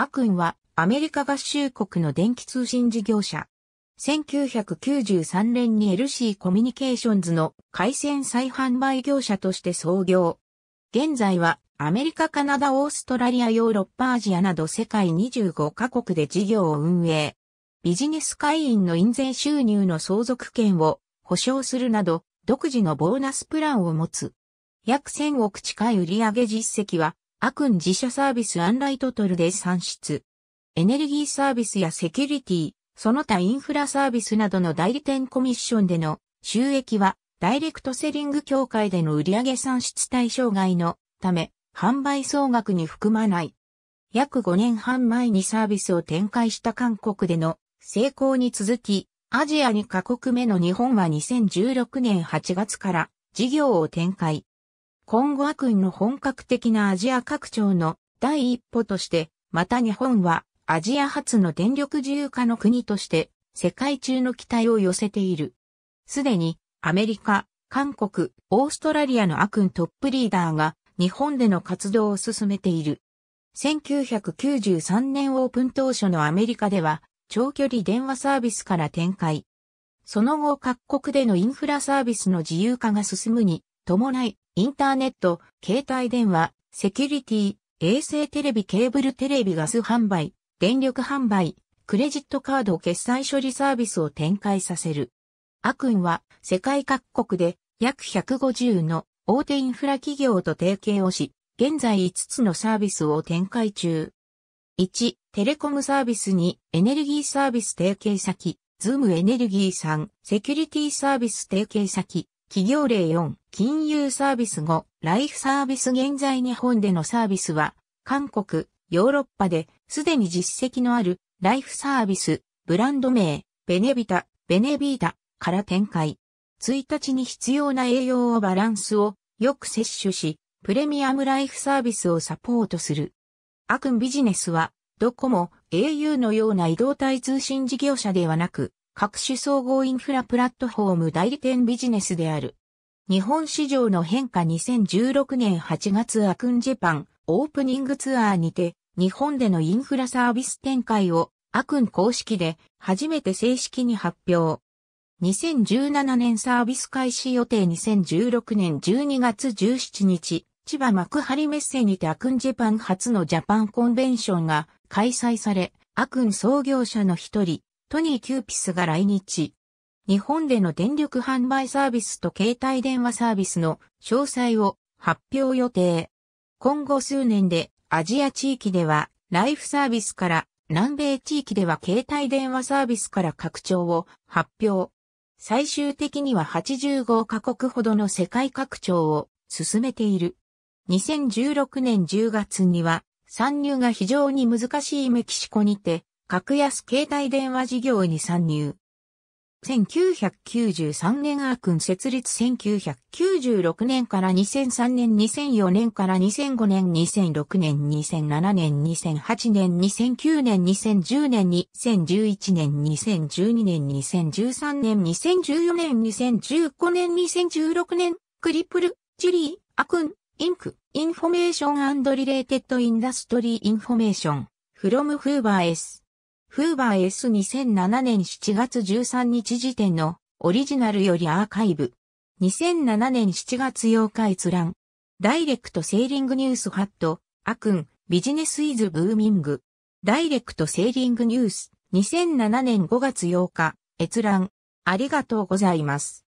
アクンはアメリカ合衆国の電気通信事業者。1993年に LC コミュニケーションズの回線再販売業者として創業。現在はアメリカ、カナダ、オーストラリア、ヨーロッパ、アジアなど世界25カ国で事業を運営。ビジネス会員の印税収入の相続権を保証するなど、独自のボーナスプランを持つ。約1000億近い売上実績は、アクン自社サービスアンライトトルで算出。エネルギーサービスやセキュリティ、その他インフラサービスなどの代理店コミッションでの収益は、ダイレクトセリング協会での売上算出対象外のため、販売総額に含まない。約5年半前にサービスを展開した韓国での成功に続き、アジア2カ国目の日本は2016年8月から事業を展開。今後悪運の本格的なアジア拡張の第一歩として、また日本はアジア初の電力自由化の国として世界中の期待を寄せている。すでにアメリカ、韓国、オーストラリアの悪運トップリーダーが日本での活動を進めている。1993年オープン当初のアメリカでは長距離電話サービスから展開。その後各国でのインフラサービスの自由化が進むに伴い、インターネット、携帯電話、セキュリティ、衛星テレビ、ケーブルテレビ、ガス販売、電力販売、クレジットカード決済処理サービスを展開させる。アクンは世界各国で約150の大手インフラ企業と提携をし、現在5つのサービスを展開中。1、テレコムサービス2、エネルギーサービス提携先、ズームエネルギー3、セキュリティサービス提携先、企業例4、金融サービス5、ライフサービス現在日本でのサービスは、韓国、ヨーロッパで、すでに実績のある、ライフサービス、ブランド名、ベネビタ、ベネビータから展開。1日に必要な栄養をバランスをよく摂取し、プレミアムライフサービスをサポートする。アクンビジネスは、どこも、au のような移動体通信事業者ではなく、各種総合インフラプラットフォーム代理店ビジネスである。日本市場の変化2016年8月アクンジェパンオープニングツアーにて日本でのインフラサービス展開をアクン公式で初めて正式に発表。2017年サービス開始予定2016年12月17日、千葉幕張メッセにてアクンジェパン初のジャパンコンベンションが開催され、アクン創業者の一人、トニー・キューピスが来日。日本での電力販売サービスと携帯電話サービスの詳細を発表予定。今後数年でアジア地域ではライフサービスから南米地域では携帯電話サービスから拡張を発表。最終的には85カ国ほどの世界拡張を進めている。2016年10月には参入が非常に難しいメキシコにて格安携帯電話事業に参入。1993年アークン設立1996年から2003年2004年から2005年2006年2007年2008年2009年2010年2011年2012年2013年2014年2015年2016年クリプルジリーアークンインクインフォメーションリレーテッドインダストリーインフォメーションフロムフーバー S フーバー S2007 年7月13日時点のオリジナルよりアーカイブ。2007年7月8日閲覧。ダイレクトセーリングニュースハット、アクン、ビジネスイズブーミング。ダイレクトセーリングニュース、2007年5月8日、閲覧。ありがとうございます。